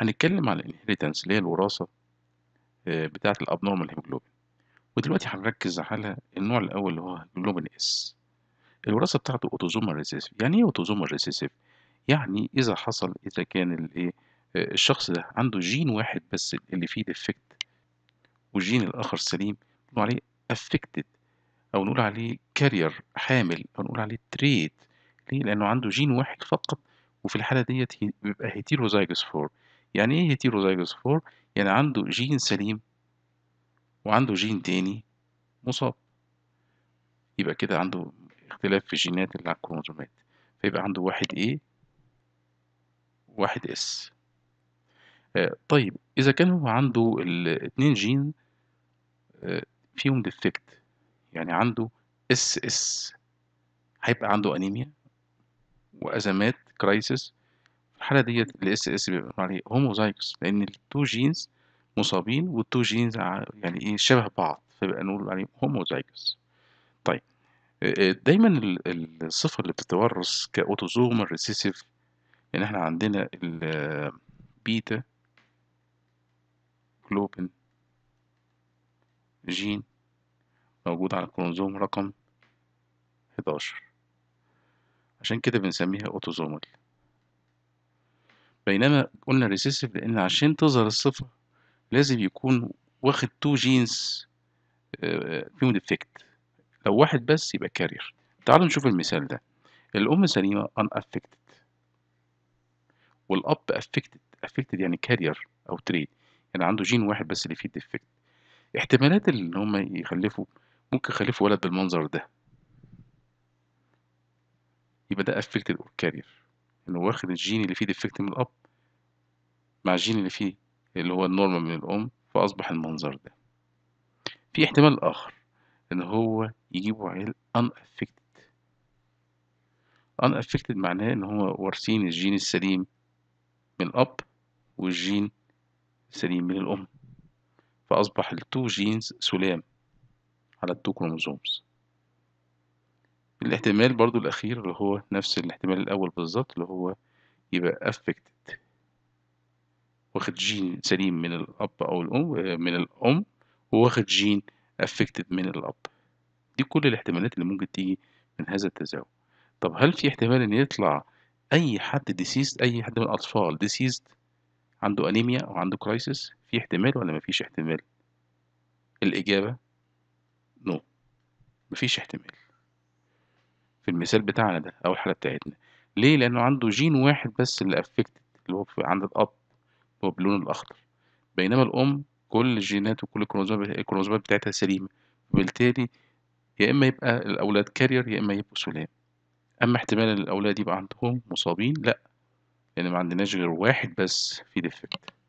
هنتكلم على الانهيرتنس اللي هي الوراثة آه، بتاعة الابنورمال هيموجلوبين ودلوقتي هنركز على النوع الأول اللي هو هيموجلوبين اس الوراثة بتاعته اوتوزومال ريسيسيف يعني ايه اوتوزومال ريسيسيف؟ يعني إذا حصل إذا كان الايه آه، الشخص ده عنده جين واحد بس اللي فيه ديفكت والجين الآخر سليم نقول عليه افكتد أو نقول عليه كارير حامل أو نقول عليه تريت ليه؟ لأنه عنده جين واحد فقط وفي الحالة ديت بيبقى هيتيروزايجوس فور يعني ايه هيتيروزايجوس فور يعني عنده جين سليم وعنده جين تاني مصاب يبقى كده عنده اختلاف في الجينات اللي على الكروموزومات فيبقى عنده واحد ايه واحد اس آه، طيب إذا كان هو عنده الاتنين جين آه، فيهم ديفكت يعني عنده اس اس هيبقى عنده أنيميا وأزمات كرايسس الحالة ديت الـ اس بيبقى عليه هوموزايجوس لأن التو جينز مصابين والتو جينز يعني ايه شبه بعض فبقى نقول عليه هوموزايجوس طيب دايما الصفة اللي بتتورث كأوتوزومال ريسيسيف يعني احنا عندنا بيتا جلوبين جين موجود على الكروموزوم رقم 11 عشان كده بنسميها اوتوزومال بينما قلنا ريسيسيف لأن عشان تظهر الصفة لازم يكون واخد تو جينز آه، فيهم ديفكت لو واحد بس يبقى كارير تعالوا نشوف المثال ده الأم سليمة ان افكتد والأب افكتد افكتد يعني كارير أو تريد يعني عنده جين واحد بس اللي فيه ديفكت احتمالات ان هم يخلفوا ممكن يخلفوا ولد بالمنظر ده يبقى ده افكتد اور كارير انه واخد الجين اللي فيه ديفكت من الاب مع الجين اللي فيه اللي هو النورمال من الام فاصبح المنظر ده في احتمال اخر ان هو يجيبوا عيال ان افكتد ان افكتد معناه ان هو وارثين الجين السليم من الاب والجين السليم من الام فاصبح التو جينز سلام على التو كروموزومز الاحتمال برضو الأخير اللي هو نفس الاحتمال الأول بالظبط اللي هو يبقى affected واخد جين سليم من الأب أو الأم آه، من الأم وواخد جين affected من الأب دي كل الاحتمالات اللي ممكن تيجي من هذا التزاوج طب هل في احتمال إن يطلع أي حد ديسيست أي حد من الأطفال ديسيست عنده أنيميا أو عنده كرايسيس في احتمال ولا مفيش احتمال؟ الإجابة نو no. مفيش احتمال المثال بتاعنا ده أو الحالة بتاعتنا ليه؟ لأنه عنده جين واحد بس اللي أفكتد اللي هو عند الأب اللي هو باللون الأخضر بينما الأم كل الجينات وكل الكروموزومات بتاعتها سليمة وبالتالي يا إما يبقى الأولاد كارير يا إما يبقوا سلام أما احتمال الأولاد يبقى عندهم مصابين لأ لأن يعني ما عندناش غير واحد بس في ديفكت